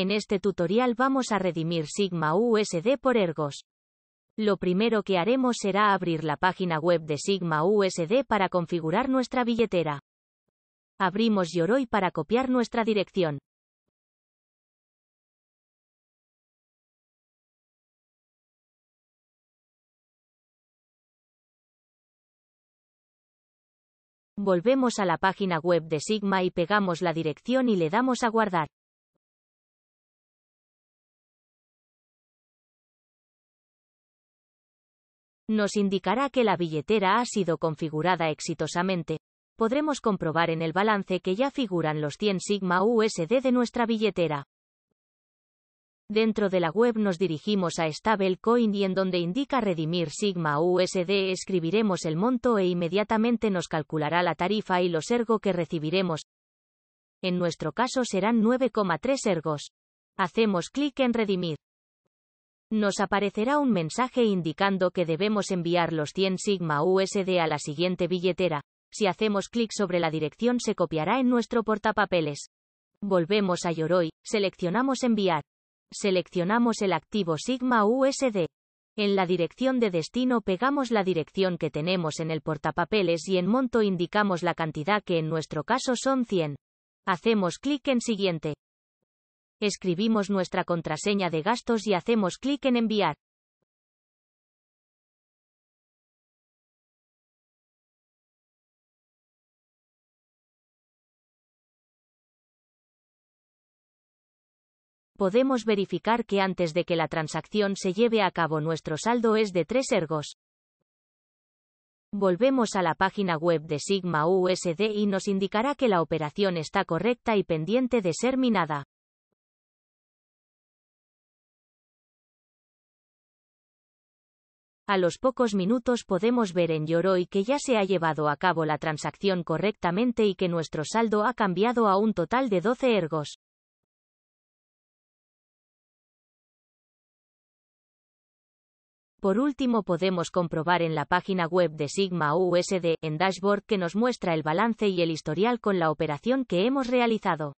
En este tutorial vamos a redimir Sigma USD por Ergos. Lo primero que haremos será abrir la página web de Sigma USD para configurar nuestra billetera. Abrimos Yoroi para copiar nuestra dirección. Volvemos a la página web de Sigma y pegamos la dirección y le damos a guardar. nos indicará que la billetera ha sido configurada exitosamente. Podremos comprobar en el balance que ya figuran los 100 sigma USD de nuestra billetera. Dentro de la web nos dirigimos a Stablecoin y en donde indica redimir sigma USD escribiremos el monto e inmediatamente nos calculará la tarifa y los ergo que recibiremos. En nuestro caso serán 9,3 ergos. Hacemos clic en redimir nos aparecerá un mensaje indicando que debemos enviar los 100 sigma USD a la siguiente billetera. Si hacemos clic sobre la dirección se copiará en nuestro portapapeles. Volvemos a Yoroi, seleccionamos enviar. Seleccionamos el activo sigma USD. En la dirección de destino pegamos la dirección que tenemos en el portapapeles y en monto indicamos la cantidad que en nuestro caso son 100. Hacemos clic en siguiente escribimos nuestra contraseña de gastos y hacemos clic en enviar. Podemos verificar que antes de que la transacción se lleve a cabo nuestro saldo es de 3 ergos. Volvemos a la página web de Sigma USD y nos indicará que la operación está correcta y pendiente de ser minada. A los pocos minutos podemos ver en Yoroi que ya se ha llevado a cabo la transacción correctamente y que nuestro saldo ha cambiado a un total de 12 ergos. Por último podemos comprobar en la página web de Sigma USD, en dashboard que nos muestra el balance y el historial con la operación que hemos realizado.